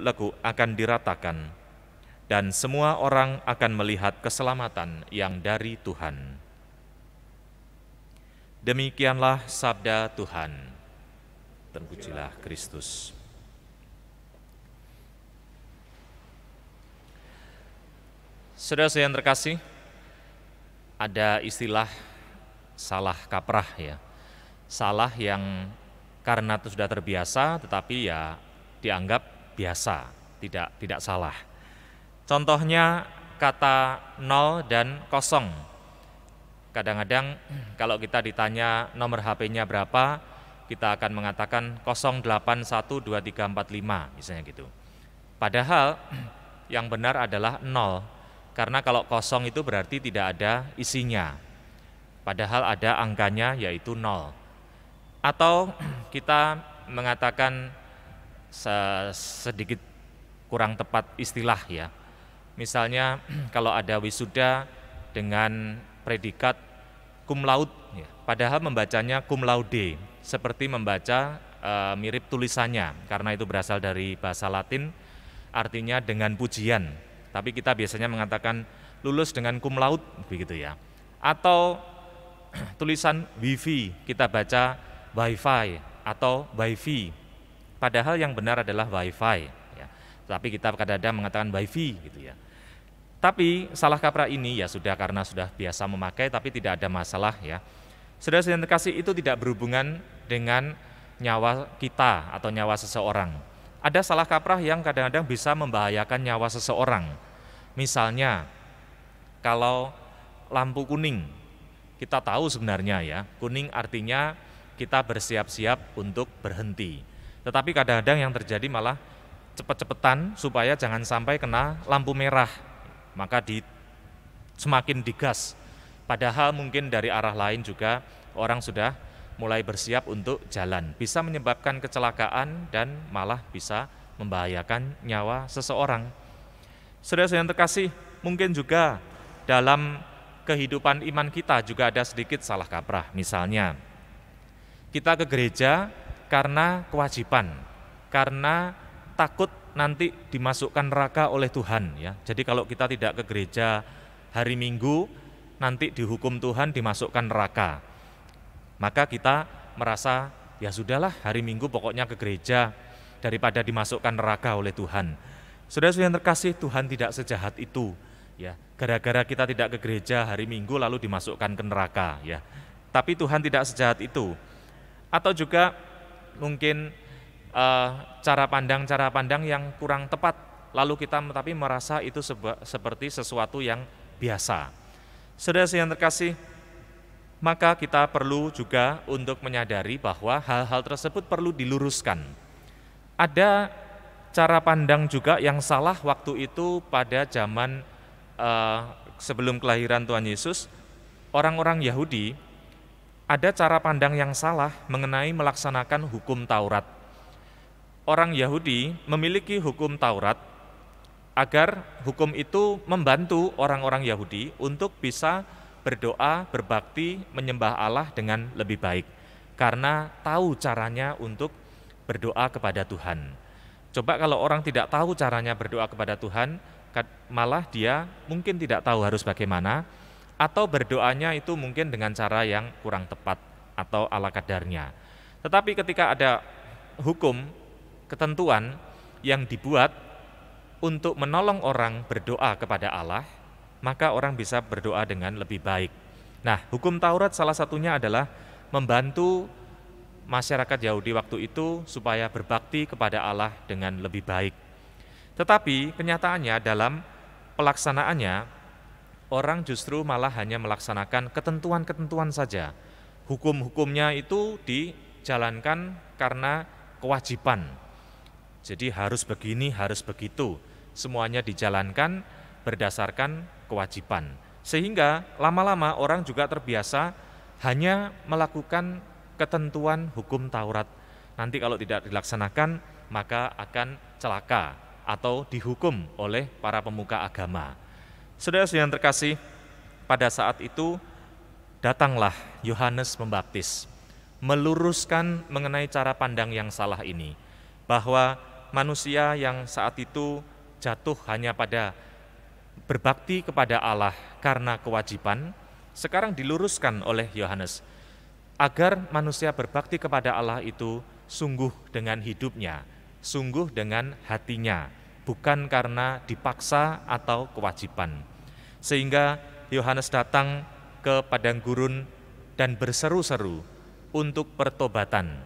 Leku akan diratakan dan semua orang akan melihat keselamatan yang dari Tuhan. Demikianlah sabda Tuhan. Terpujilah Kristus. Saudara saudara yang terkasih, ada istilah salah kaprah ya. Salah yang karena itu sudah terbiasa tetapi ya dianggap biasa, tidak tidak salah. Contohnya kata nol dan kosong. Kadang-kadang kalau kita ditanya nomor HP-nya berapa, kita akan mengatakan 081235 misalnya gitu. Padahal yang benar adalah nol karena kalau kosong itu berarti tidak ada isinya. Padahal ada angkanya yaitu nol. Atau kita mengatakan sedikit kurang tepat istilah ya. Misalnya kalau ada wisuda dengan predikat cum laude, ya. padahal membacanya cum laude, seperti membaca e, mirip tulisannya, karena itu berasal dari bahasa Latin, artinya dengan pujian. Tapi kita biasanya mengatakan lulus dengan cum laude, begitu ya. Atau tulisan wifi, kita baca wifi atau wifi Padahal yang benar adalah wifi. Ya. Tapi kita kadang-kadang mengatakan wifi gitu ya. Tapi salah kaprah ini ya sudah karena sudah biasa memakai tapi tidak ada masalah ya. Sudah saya terkasih itu tidak berhubungan dengan nyawa kita atau nyawa seseorang. Ada salah kaprah yang kadang-kadang bisa membahayakan nyawa seseorang. Misalnya kalau lampu kuning kita tahu sebenarnya ya, kuning artinya kita bersiap-siap untuk berhenti. Tetapi kadang-kadang yang terjadi malah cepet-cepetan supaya jangan sampai kena lampu merah. Maka di semakin digas. Padahal mungkin dari arah lain juga orang sudah mulai bersiap untuk jalan. Bisa menyebabkan kecelakaan dan malah bisa membahayakan nyawa seseorang. Saudara-saudara yang terkasih, mungkin juga dalam kehidupan iman kita juga ada sedikit salah kaprah. Misalnya, kita ke gereja karena kewajiban, karena takut nanti dimasukkan neraka oleh Tuhan ya. Jadi kalau kita tidak ke gereja hari Minggu nanti dihukum Tuhan dimasukkan neraka. Maka kita merasa ya sudahlah hari Minggu pokoknya ke gereja daripada dimasukkan neraka oleh Tuhan. Saudara-saudara yang terkasih, Tuhan tidak sejahat itu ya. Gara-gara kita tidak ke gereja hari Minggu lalu dimasukkan ke neraka ya. Tapi Tuhan tidak sejahat itu. Atau juga mungkin uh, cara pandang cara pandang yang kurang tepat lalu kita tapi merasa itu seba, seperti sesuatu yang biasa. Saudara yang terkasih, maka kita perlu juga untuk menyadari bahwa hal-hal tersebut perlu diluruskan. Ada cara pandang juga yang salah waktu itu pada zaman uh, sebelum kelahiran Tuhan Yesus, orang-orang Yahudi ada cara pandang yang salah mengenai melaksanakan hukum Taurat. Orang Yahudi memiliki hukum Taurat agar hukum itu membantu orang-orang Yahudi untuk bisa berdoa, berbakti, menyembah Allah dengan lebih baik karena tahu caranya untuk berdoa kepada Tuhan. Coba kalau orang tidak tahu caranya berdoa kepada Tuhan, malah dia mungkin tidak tahu harus bagaimana, atau berdoanya itu mungkin dengan cara yang kurang tepat atau ala kadarnya. Tetapi ketika ada hukum, ketentuan yang dibuat untuk menolong orang berdoa kepada Allah, maka orang bisa berdoa dengan lebih baik. Nah, hukum Taurat salah satunya adalah membantu masyarakat Yahudi waktu itu supaya berbakti kepada Allah dengan lebih baik. Tetapi kenyataannya dalam pelaksanaannya orang justru malah hanya melaksanakan ketentuan-ketentuan saja. Hukum-hukumnya itu dijalankan karena kewajiban. Jadi harus begini, harus begitu. Semuanya dijalankan berdasarkan kewajiban. Sehingga lama-lama orang juga terbiasa hanya melakukan ketentuan hukum Taurat. Nanti kalau tidak dilaksanakan maka akan celaka atau dihukum oleh para pemuka agama. Saudara-saudara yang terkasih, pada saat itu datanglah Yohanes Pembaptis meluruskan mengenai cara pandang yang salah ini bahwa manusia yang saat itu jatuh hanya pada berbakti kepada Allah karena kewajiban sekarang diluruskan oleh Yohanes agar manusia berbakti kepada Allah itu sungguh dengan hidupnya, sungguh dengan hatinya, bukan karena dipaksa atau kewajiban. Sehingga Yohanes datang ke padang gurun dan berseru-seru untuk pertobatan,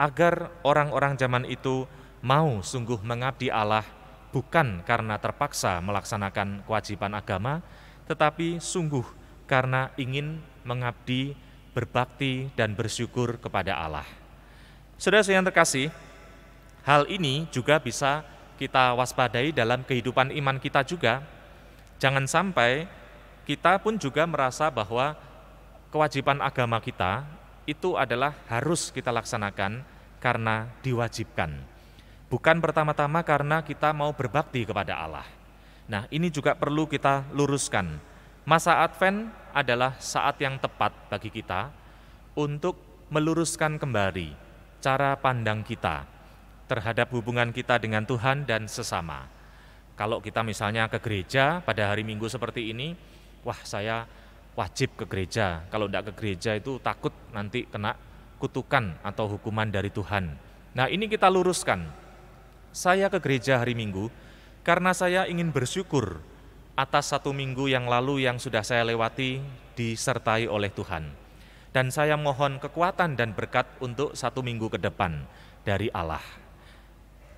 agar orang-orang zaman itu mau sungguh mengabdi Allah bukan karena terpaksa melaksanakan kewajiban agama, tetapi sungguh karena ingin mengabdi, berbakti, dan bersyukur kepada Allah. Saudara yang terkasih, hal ini juga bisa kita waspadai dalam kehidupan iman kita juga, Jangan sampai kita pun juga merasa bahwa kewajiban agama kita itu adalah harus kita laksanakan karena diwajibkan. Bukan pertama-tama karena kita mau berbakti kepada Allah. Nah, ini juga perlu kita luruskan. Masa Advent adalah saat yang tepat bagi kita untuk meluruskan kembali cara pandang kita terhadap hubungan kita dengan Tuhan dan sesama. Kalau kita misalnya ke gereja pada hari Minggu seperti ini, wah saya wajib ke gereja. Kalau tidak ke gereja itu takut nanti kena kutukan atau hukuman dari Tuhan. Nah, ini kita luruskan. Saya ke gereja hari Minggu karena saya ingin bersyukur atas satu minggu yang lalu yang sudah saya lewati disertai oleh Tuhan. Dan saya mohon kekuatan dan berkat untuk satu minggu ke depan dari Allah.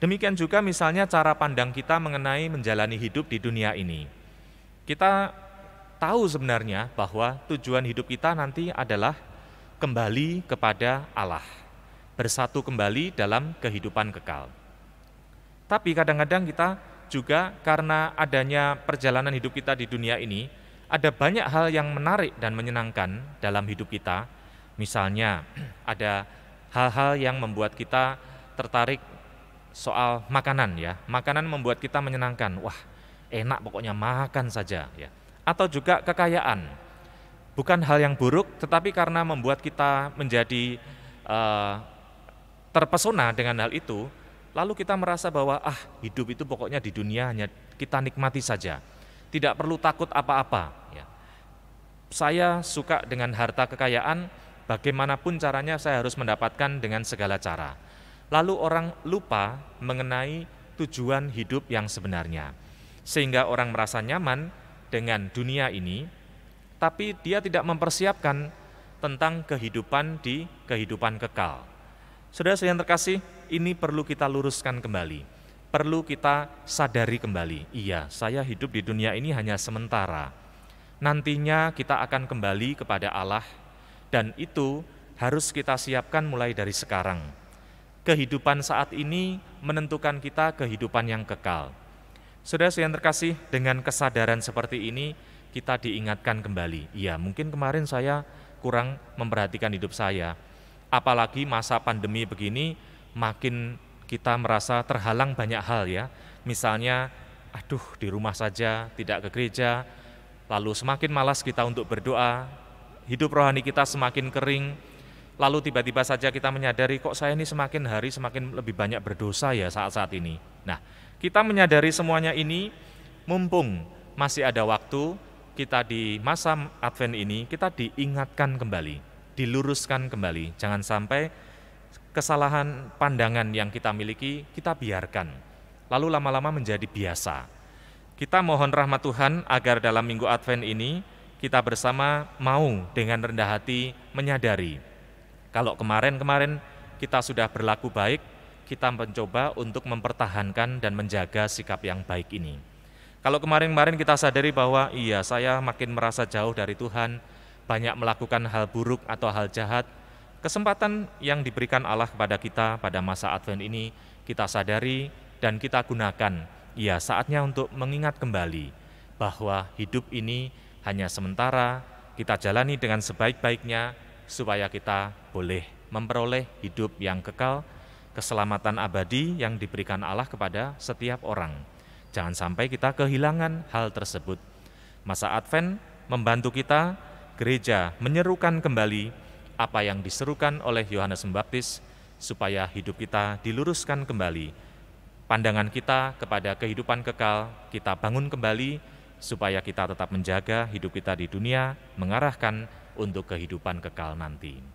Demikian juga misalnya cara pandang kita mengenai menjalani hidup di dunia ini. Kita tahu sebenarnya bahwa tujuan hidup kita nanti adalah kembali kepada Allah, bersatu kembali dalam kehidupan kekal. Tapi kadang-kadang kita juga karena adanya perjalanan hidup kita di dunia ini, ada banyak hal yang menarik dan menyenangkan dalam hidup kita. Misalnya, ada hal-hal yang membuat kita tertarik soal makanan ya. Makanan membuat kita menyenangkan. Wah, enak pokoknya makan saja ya. Atau juga kekayaan. Bukan hal yang buruk tetapi karena membuat kita menjadi uh, terpesona dengan hal itu, lalu kita merasa bahwa ah, hidup itu pokoknya di dunia hanya kita nikmati saja. Tidak perlu takut apa-apa ya. Saya suka dengan harta kekayaan, bagaimanapun caranya saya harus mendapatkan dengan segala cara lalu orang lupa mengenai tujuan hidup yang sebenarnya, sehingga orang merasa nyaman dengan dunia ini, tapi dia tidak mempersiapkan tentang kehidupan di kehidupan kekal. Saudara saya yang terkasih, ini perlu kita luruskan kembali. Perlu kita sadari kembali. Iya, saya hidup di dunia ini hanya sementara. Nantinya kita akan kembali kepada Allah dan itu harus kita siapkan mulai dari sekarang kehidupan saat ini menentukan kita kehidupan yang kekal. Saudara yang terkasih, dengan kesadaran seperti ini kita diingatkan kembali. Iya, mungkin kemarin saya kurang memperhatikan hidup saya. Apalagi masa pandemi begini makin kita merasa terhalang banyak hal ya. Misalnya, aduh di rumah saja, tidak ke gereja, lalu semakin malas kita untuk berdoa, hidup rohani kita semakin kering, lalu tiba-tiba saja kita menyadari kok saya ini semakin hari semakin lebih banyak berdosa ya saat-saat ini. Nah, kita menyadari semuanya ini mumpung masih ada waktu kita di masa Advent ini kita diingatkan kembali, diluruskan kembali. Jangan sampai kesalahan pandangan yang kita miliki kita biarkan. Lalu lama-lama menjadi biasa. Kita mohon rahmat Tuhan agar dalam minggu Advent ini kita bersama mau dengan rendah hati menyadari kalau kemarin-kemarin kita sudah berlaku baik, kita mencoba untuk mempertahankan dan menjaga sikap yang baik ini. Kalau kemarin-kemarin kita sadari bahwa iya saya makin merasa jauh dari Tuhan, banyak melakukan hal buruk atau hal jahat, kesempatan yang diberikan Allah kepada kita pada masa Advent ini kita sadari dan kita gunakan. Iya saatnya untuk mengingat kembali bahwa hidup ini hanya sementara, kita jalani dengan sebaik-baiknya supaya kita boleh memperoleh hidup yang kekal, keselamatan abadi yang diberikan Allah kepada setiap orang. Jangan sampai kita kehilangan hal tersebut. Masa Advent membantu kita gereja menyerukan kembali apa yang diserukan oleh Yohanes Pembaptis supaya hidup kita diluruskan kembali. Pandangan kita kepada kehidupan kekal kita bangun kembali supaya kita tetap menjaga hidup kita di dunia, mengarahkan untuk kehidupan kekal nanti.